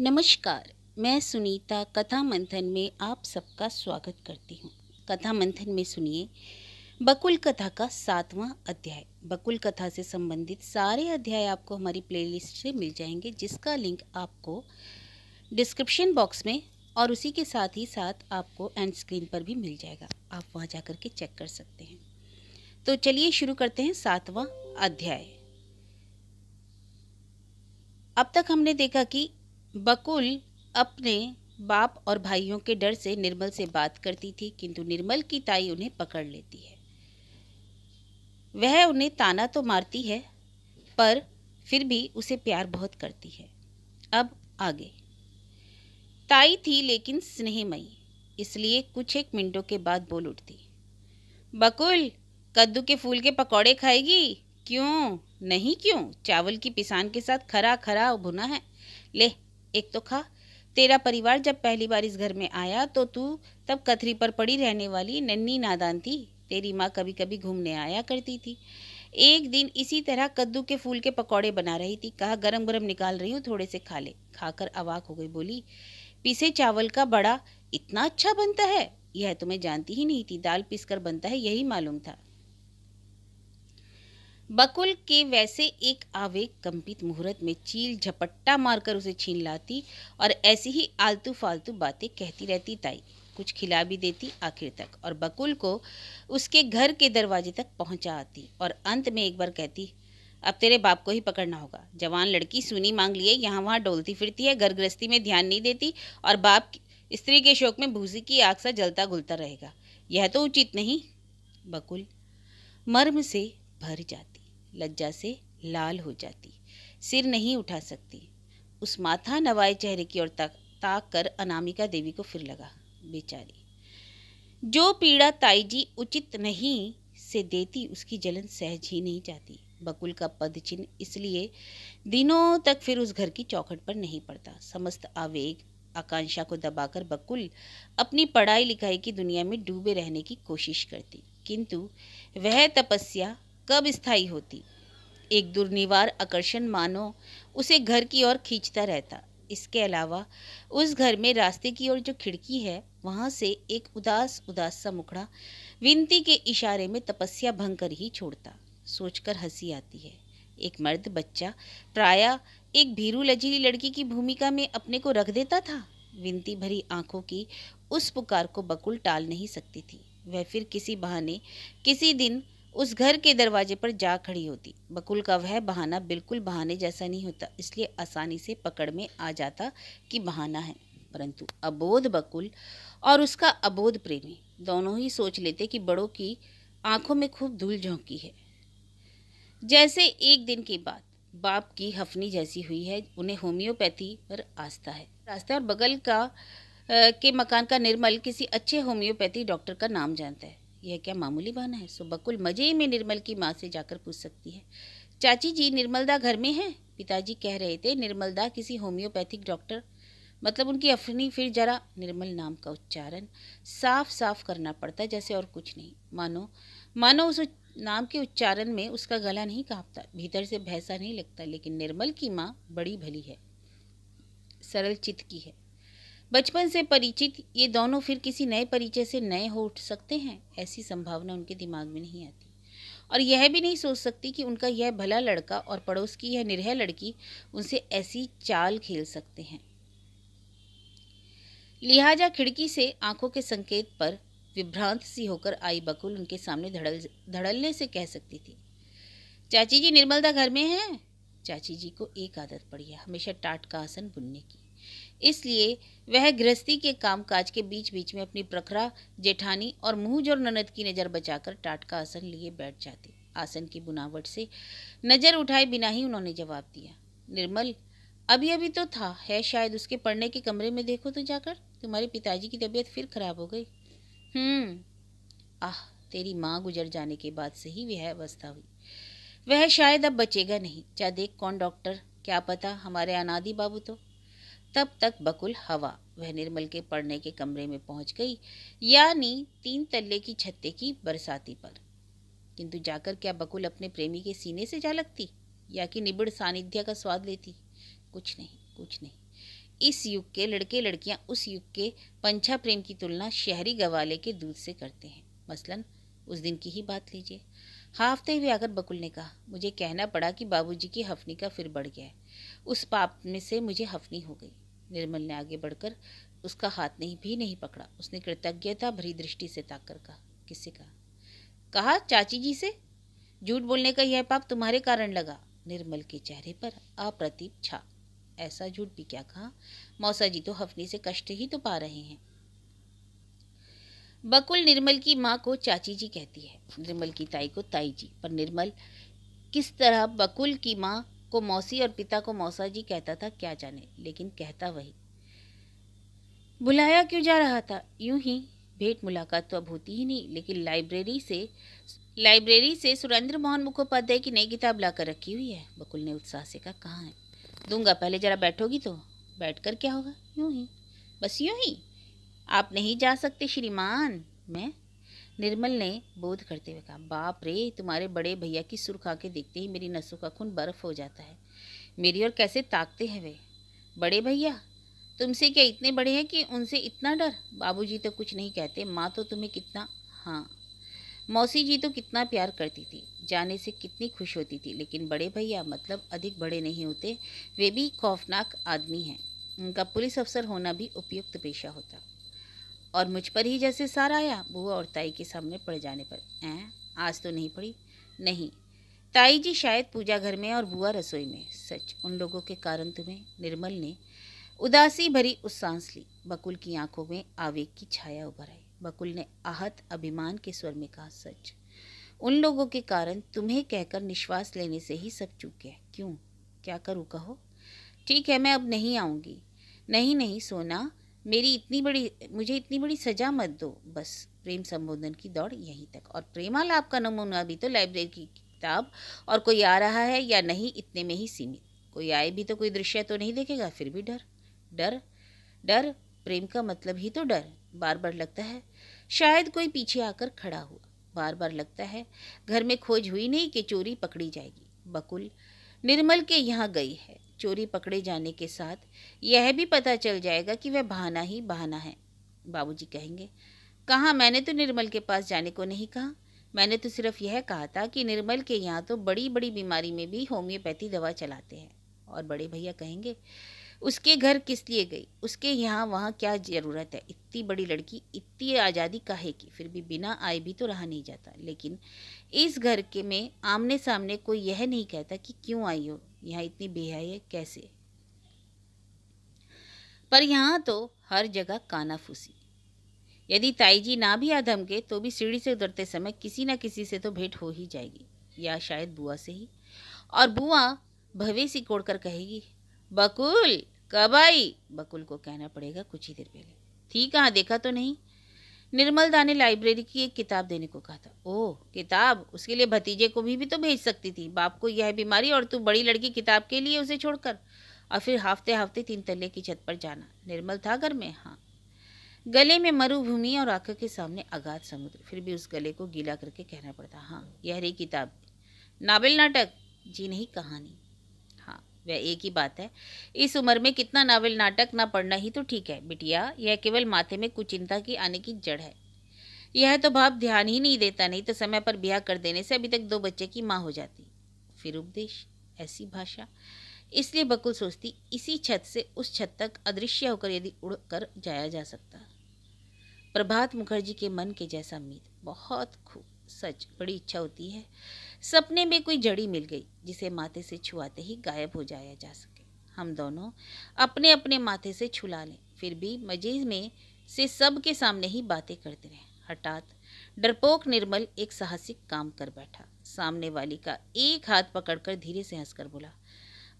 नमस्कार मैं सुनीता कथा मंथन में आप सबका स्वागत करती हूँ कथा मंथन में सुनिए बकुल कथा का सातवां अध्याय बकुल कथा से संबंधित सारे अध्याय आपको हमारी प्लेलिस्ट से मिल जाएंगे जिसका लिंक आपको डिस्क्रिप्शन बॉक्स में और उसी के साथ ही साथ आपको एंड स्क्रीन पर भी मिल जाएगा आप वहाँ जा के चेक कर सकते हैं तो चलिए शुरू करते हैं सातवां अध्याय अब तक हमने देखा कि बकुल अपने बाप और भाइयों के डर से निर्मल से बात करती थी किंतु निर्मल की ताई उन्हें पकड़ लेती है वह उन्हें ताना तो मारती है पर फिर भी उसे प्यार बहुत करती है अब आगे ताई थी लेकिन स्नेहमयी इसलिए कुछ एक मिनटों के बाद बोल उठती बकुल कद्दू के फूल के पकौड़े खाएगी क्यों नहीं क्यों चावल की पिसान के साथ खरा खरा भुना है ले एक तो खा तेरा परिवार जब पहली बार इस घर में आया तो तू तब कथरी पर पड़ी रहने वाली नन्नी नादान थी तेरी माँ कभी कभी घूमने आया करती थी एक दिन इसी तरह कद्दू के फूल के पकौड़े बना रही थी कहा गरम गरम निकाल रही हूँ थोड़े से खा ले खाकर अवाक हो गई बोली पीसे चावल का बड़ा इतना अच्छा बनता है यह तुम्हें तो जानती ही नहीं थी दाल पीस कर बनता है यही मालूम था बकुल के वैसे एक आवेग कंपित मुहूर्त में चील झपट्टा मारकर उसे छीन लाती और ऐसी ही आलतू फालतू बातें कहती रहती ताई कुछ खिला भी देती आखिर तक और बकुल को उसके घर के दरवाजे तक पहुंचा आती और अंत में एक बार कहती अब तेरे बाप को ही पकड़ना होगा जवान लड़की सुनी मांग लिए यहाँ वहाँ डोलती फिरती है घर गृहस्थी में ध्यान नहीं देती और बाप स्त्री के शोक में भूसी की आग सा जलता घुलता रहेगा यह तो उचित नहीं बकुल मर्म से भर जाता लज्जा से लाल हो जाती सिर नहीं उठा सकती उस माथा नवाए चेहरे की ओर तक ताक कर अनामिका देवी को फिर लगा बेचारी जो पीड़ा ताई जी उचित नहीं से देती उसकी जलन सहज ही नहीं जाती बकुल का पद चिन्ह इसलिए दिनों तक फिर उस घर की चौखट पर नहीं पड़ता समस्त आवेग आकांक्षा को दबाकर बकुल अपनी पढ़ाई लिखाई की दुनिया में डूबे रहने की कोशिश करती किंतु वह तपस्या कब स्थायी होती एक दुर्निवार आकर्षण मानो उसे घर की ओर खींचता रहता इसके अलावा उस घर में रास्ते की ओर जो खिड़की है वहाँ से एक उदास उदास सा मुखड़ा विनती के इशारे में तपस्या भंग कर ही छोड़ता सोचकर हंसी आती है एक मर्द बच्चा प्राय एक भीरू लजीली लड़की की भूमिका में अपने को रख देता था विनती भरी आंखों की उस पुकार को बकुल टाल नहीं सकती थी वह फिर किसी बहाने किसी दिन उस घर के दरवाजे पर जा खड़ी होती बकुल का वह बहाना बिल्कुल बहाने जैसा नहीं होता इसलिए आसानी से पकड़ में आ जाता कि बहाना है परंतु अबोध बकुल और उसका अबोध प्रेमी दोनों ही सोच लेते कि बड़ों की आंखों में खूब धूल झोंकी है जैसे एक दिन के बाद बाप की हफनी जैसी हुई है उन्हें होम्योपैथी पर आस्था है रास्ता और बगल का के मकान का निर्मल किसी अच्छे होम्योपैथी डॉक्टर का नाम जानता है यह क्या मामूली बहाना है सो बकुल मज़े में निर्मल की माँ से जाकर पूछ सकती है चाची जी निर्मलदा घर में है पिताजी कह रहे थे निर्मलदा किसी होम्योपैथिक डॉक्टर मतलब उनकी अफनी फिर जरा निर्मल नाम का उच्चारण साफ साफ करना पड़ता जैसे और कुछ नहीं मानो मानो उस नाम के उच्चारण में उसका गला नहीं कांपता भीतर से भैसा नहीं लगता लेकिन निर्मल की माँ बड़ी भली है सरल चित्त की है बचपन से परिचित ये दोनों फिर किसी नए परिचय से नए हो उठ सकते हैं ऐसी संभावना उनके दिमाग में नहीं आती और यह भी नहीं सोच सकती कि उनका यह भला लड़का और पड़ोस की यह निरह लड़की उनसे ऐसी चाल खेल सकते हैं लिहाजा खिड़की से आंखों के संकेत पर विभ्रांत सी होकर आई बकुल उनके सामने धड़ल धड़लने से कह सकती थी चाची जी निर्मलदा घर में हैं चाची जी को एक आदत पड़ी है हमेशा टाट का आसन बुनने की इसलिए वह गृहस्थी के कामकाज के बीच बीच में अपनी प्रखरा जेठानी और मुँह और ननद की नज़र बचाकर टाट का आसन लिए बैठ जाती आसन की बुनावट से नज़र उठाए बिना ही उन्होंने जवाब दिया निर्मल अभी अभी तो था है शायद उसके पढ़ने के कमरे में देखो तो जाकर तुम्हारे पिताजी की तबीयत फिर खराब हो गई हम्म आह तेरी माँ गुजर जाने के बाद से ही वह अवस्था हुई वह शायद अब बचेगा नहीं क्या देख कौन डॉक्टर क्या पता हमारे अनादि बाबू तो तब तक बकुल हवा वह निर्मल के पढ़ने के कमरे में पहुंच गई यानी तीन तल्ले की छत्ते की बरसाती पर किंतु जाकर क्या बकुल अपने प्रेमी के सीने से जा लगती या कि निबिड़ सानिध्य का स्वाद लेती कुछ नहीं कुछ नहीं इस युग के लड़के लड़कियां उस युग के पंछा प्रेम की तुलना शहरी गवाले के दूध से करते हैं मसलन उस दिन की ही बात लीजिए हाफते हुए आकर बकुल ने कहा मुझे कहना पड़ा कि बाबूजी की हफनी का फिर बढ़ गया है उस पाप में से मुझे हफनी हो गई निर्मल ने आगे बढ़कर उसका हाथ नहीं भी नहीं पकड़ा उसने कृतज्ञता भरी दृष्टि से ताक कर कहा किससे कहा कहा चाची जी से झूठ बोलने का यह पाप तुम्हारे कारण लगा निर्मल के चेहरे पर अप्रतीप छा ऐसा झूठ भी क्या कहा मौसा जी तो हफनी से कष्ट ही तो पा रहे हैं बकुल निर्मल की माँ को चाची जी कहती है निर्मल की ताई को ताई जी पर निर्मल किस तरह बकुल की माँ को मौसी और पिता को मौसा जी कहता था क्या जाने लेकिन कहता वही बुलाया क्यों जा रहा था यूं ही भेंट मुलाकात तो अब होती ही नहीं लेकिन लाइब्रेरी से लाइब्रेरी से सुरेंद्र मोहन मुखोपाध्याय की नई किताब लाकर रखी हुई है बकुल ने उत्साह से कहा कहाँ है दूंगा पहले जरा बैठोगी तो बैठ कर क्या होगा यूं ही बस यूं ही आप नहीं जा सकते श्रीमान मैं निर्मल ने बोध करते हुए कहा बाप रे तुम्हारे बड़े भैया की सुर खा के देखते ही मेरी नसों का खून बर्फ हो जाता है मेरी ओर कैसे ताकते हैं वे बड़े भैया तुमसे क्या इतने बड़े हैं कि उनसे इतना डर बाबूजी तो कुछ नहीं कहते माँ तो तुम्हें कितना हाँ मौसी जी तो कितना प्यार करती थी जाने से कितनी खुश होती थी लेकिन बड़े भैया मतलब अधिक बड़े नहीं होते वे भी खौफनाक आदमी हैं उनका पुलिस अफसर होना भी उपयुक्त पेशा होता और मुझ पर ही जैसे सार आया बुआ और ताई के सामने पड़ जाने पर ऐ आज तो नहीं पड़ी नहीं ताई जी शायद पूजा घर में और बुआ रसोई में सच उन लोगों के कारण तुम्हें निर्मल ने उदासी भरी उस सांस ली बकुल की आंखों में आवेग की छाया उभर आई बकुल ने आहत अभिमान के स्वर में कहा सच उन लोगों के कारण तुम्हें कहकर निश्वास लेने से ही सब चूक गया क्यों क्या करूँ कहो ठीक है मैं अब नहीं आऊँगी नहीं नहीं सोना मेरी इतनी बड़ी मुझे इतनी बड़ी सजा मत दो बस प्रेम संबोधन की दौड़ यहीं तक और प्रेमालाप का नमूना भी तो लाइब्रेरी की किताब और कोई आ रहा है या नहीं इतने में ही सीमित कोई आए भी तो कोई दृश्य तो नहीं देखेगा फिर भी डर डर डर प्रेम का मतलब ही तो डर बार बार लगता है शायद कोई पीछे आकर खड़ा हुआ बार बार लगता है घर में खोज हुई नहीं कि चोरी पकड़ी जाएगी बकुल निर्मल के यहाँ गई है चोरी पकड़े जाने के साथ यह भी पता चल जाएगा कि वह बहाना ही बहाना है बाबूजी कहेंगे कहाँ मैंने तो निर्मल के पास जाने को नहीं कहा मैंने तो सिर्फ यह कहा था कि निर्मल के यहाँ तो बड़ी बड़ी बीमारी में भी होम्योपैथी दवा चलाते हैं और बड़े भैया कहेंगे उसके घर किस लिए गई उसके यहाँ वहाँ क्या ज़रूरत है इतनी बड़ी लड़की इतनी आज़ादी काहे की फिर भी बिना आए भी तो रहा नहीं जाता लेकिन इस घर के में आमने सामने कोई यह नहीं कहता कि क्यों आई हो यहाँ इतनी बेहाई है कैसे पर यहाँ तो हर जगह काना फूसी यदि जी ना भी आधम के तो भी सीढ़ी से उतरते समय किसी न किसी से तो भेंट हो ही जाएगी या शायद बुआ से ही और बुआ भवे सिकोड़ कर कहेगी बकुल कब आई बकुल को कहना पड़ेगा कुछ ही देर पहले थी कहाँ देखा तो नहीं निर्मल दा ने लाइब्रेरी की एक किताब देने को कहा था ओह किताब उसके लिए भतीजे को भी, भी तो भेज सकती थी बाप को यह बीमारी और तू बड़ी लड़की किताब के लिए उसे छोड़कर और फिर हफ्ते हफ्ते तीन तल्ले की छत पर जाना निर्मल था घर में हाँ गले में मरुभूमि और आंखों के सामने अगाध समुद्र फिर भी उस गले को गीला करके कहना पड़ता हाँ यह रही किताब नावल नाटक जी नहीं कहानी वह एक ही बात है इस उम्र में कितना नावल नाटक ना पढ़ना ही तो ठीक है बिटिया यह केवल माथे में कुचिंता की आने की जड़ है यह तो भाप ध्यान ही नहीं देता नहीं तो समय पर ब्याह कर देने से अभी तक दो बच्चे की माँ हो जाती फिर उपदेश ऐसी भाषा इसलिए बकुल सोचती इसी छत से उस छत तक अदृश्य होकर यदि उड़ कर जाया जा सकता प्रभात मुखर्जी के मन के जैसा मीत बहुत खूब सच बड़ी इच्छा होती है सपने में कोई जड़ी मिल गई जिसे माथे से छुआते ही गायब हो जाया जा सके हम दोनों अपने अपने माथे से छुला लें फिर भी मजे में से सब के सामने ही बातें करते रहें हठात डरपोक निर्मल एक साहसिक काम कर बैठा सामने वाली का एक हाथ पकड़कर धीरे से हंसकर बोला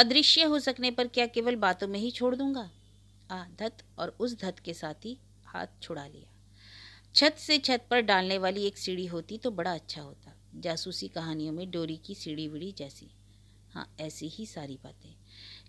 अदृश्य हो सकने पर क्या केवल बातों में ही छोड़ दूंगा आ धत और उस धत के साथ ही हाथ छुड़ा लिया छत से छत पर डालने वाली एक सीढ़ी होती तो बड़ा अच्छा होता जासूसी कहानियों में डोरी की सीढ़ी बीड़ी जैसी हाँ ऐसी ही सारी बातें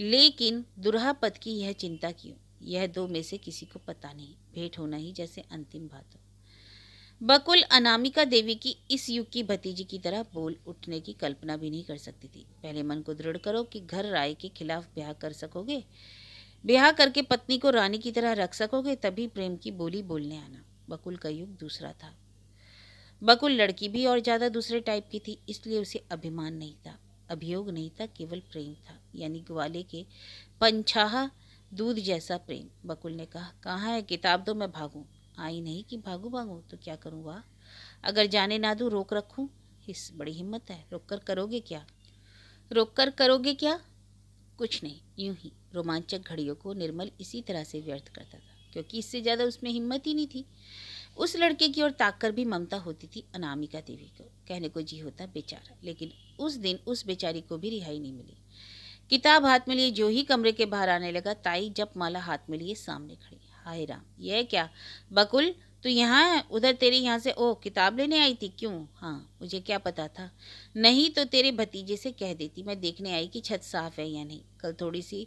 लेकिन दुरापद की यह चिंता क्यों यह दो में से किसी को पता नहीं भेंट होना ही जैसे अंतिम बात हो बकुल अनामिका देवी की इस युग की भतीजी की तरह बोल उठने की कल्पना भी नहीं कर सकती थी पहले मन को दृढ़ करो कि घर राय के खिलाफ ब्याह कर सकोगे ब्याह करके पत्नी को रानी की तरह रख सकोगे तभी प्रेम की बोली बोलने आना बकुल का युग दूसरा था बकुल लड़की भी और ज़्यादा दूसरे टाइप की थी इसलिए उसे अभिमान नहीं था अभियोग नहीं था केवल प्रेम था यानी ग्वाले के पंछाह दूध जैसा प्रेम बकुल ने कहा कहाँ है किताब दो तो मैं भागूँ आई नहीं कि भागू भागू तो क्या करूँ वाह अगर जाने ना दूँ रोक रखूँ इस बड़ी हिम्मत है रोक कर करोगे क्या रोक कर करोगे क्या कुछ नहीं यूं ही रोमांचक घड़ियों को निर्मल इसी तरह से व्यर्थ करता था क्योंकि इससे ज़्यादा उसमें हिम्मत ही नहीं थी उस लड़के की ओर ताक कर भी ममता होती थी अनामिका देवी को कहने को जी होता बेचारा लेकिन उस दिन उस बेचारी को भी रिहाई नहीं मिली किताब हाथ में लिए जो ही कमरे के बाहर आने लगा ताई जब माला हाथ में लिए सामने खड़ी हाय राम यह क्या बकुल तू यहाँ उधर तेरे यहाँ से ओ किताब लेने आई थी क्यों हाँ मुझे क्या पता था नहीं तो तेरे भतीजे से कह देती मैं देखने आई कि छत साफ है या नहीं कल थोड़ी सी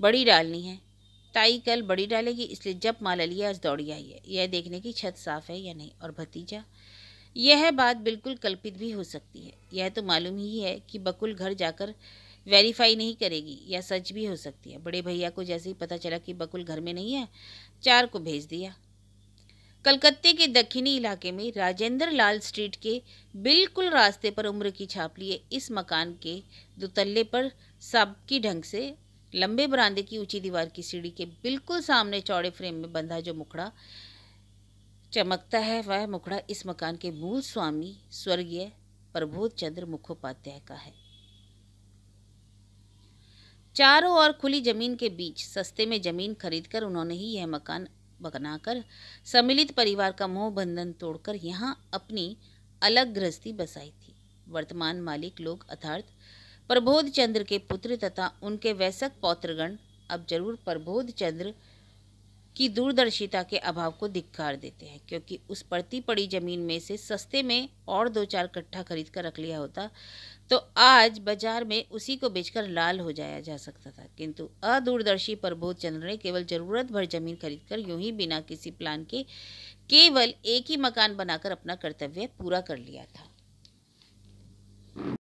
बड़ी डालनी है ताई कल बड़ी डालेगी इसलिए जब माल लिया आज दौड़ी आई है यह देखने की छत साफ है या नहीं और भतीजा यह बात बिल्कुल कल्पित भी हो सकती है यह तो मालूम ही है कि बकुल घर जाकर वेरीफाई नहीं करेगी या सच भी हो सकती है बड़े भैया को जैसे ही पता चला कि बकुल घर में नहीं है चार को भेज दिया कलकत्ते के दक्षिणी इलाके में राजेंद्र लाल स्ट्रीट के बिल्कुल रास्ते पर उम्र की छाप लिए इस मकान के दुतल्ले पर सबकी ढंग से लंबे बरामदे की ऊंची दीवार की सीढ़ी के बिल्कुल सामने चौड़े फ्रेम में बंधा जो मुखड़ा चमकता है वह मुखड़ा इस मकान के मूल स्वामी स्वर्गीय प्रबोध चंद्र मुखोपाध्याय का है चारों ओर खुली जमीन के बीच सस्ते में जमीन खरीदकर उन्होंने ही यह मकान बनाकर सम्मिलित परिवार का मोह बंधन तोड़कर यहाँ अपनी अलग गृहस्थी बसाई थी वर्तमान मालिक लोग अर्थात प्रबोध चंद्र के पुत्र तथा उनके वैसक पौत्रगण अब जरूर प्रबोध चंद्र की दूरदर्शिता के अभाव को धिक्कार देते हैं क्योंकि उस पड़ती पड़ी ज़मीन में से सस्ते में और दो चार कट्ठा खरीद कर रख लिया होता तो आज बाजार में उसी को बेचकर लाल हो जाया जा सकता था किंतु अदूरदर्शी प्रबोध चंद्र ने केवल ज़रूरत भर जमीन खरीद कर यूं ही बिना किसी प्लान के केवल एक ही मकान बनाकर अपना कर्तव्य पूरा कर लिया था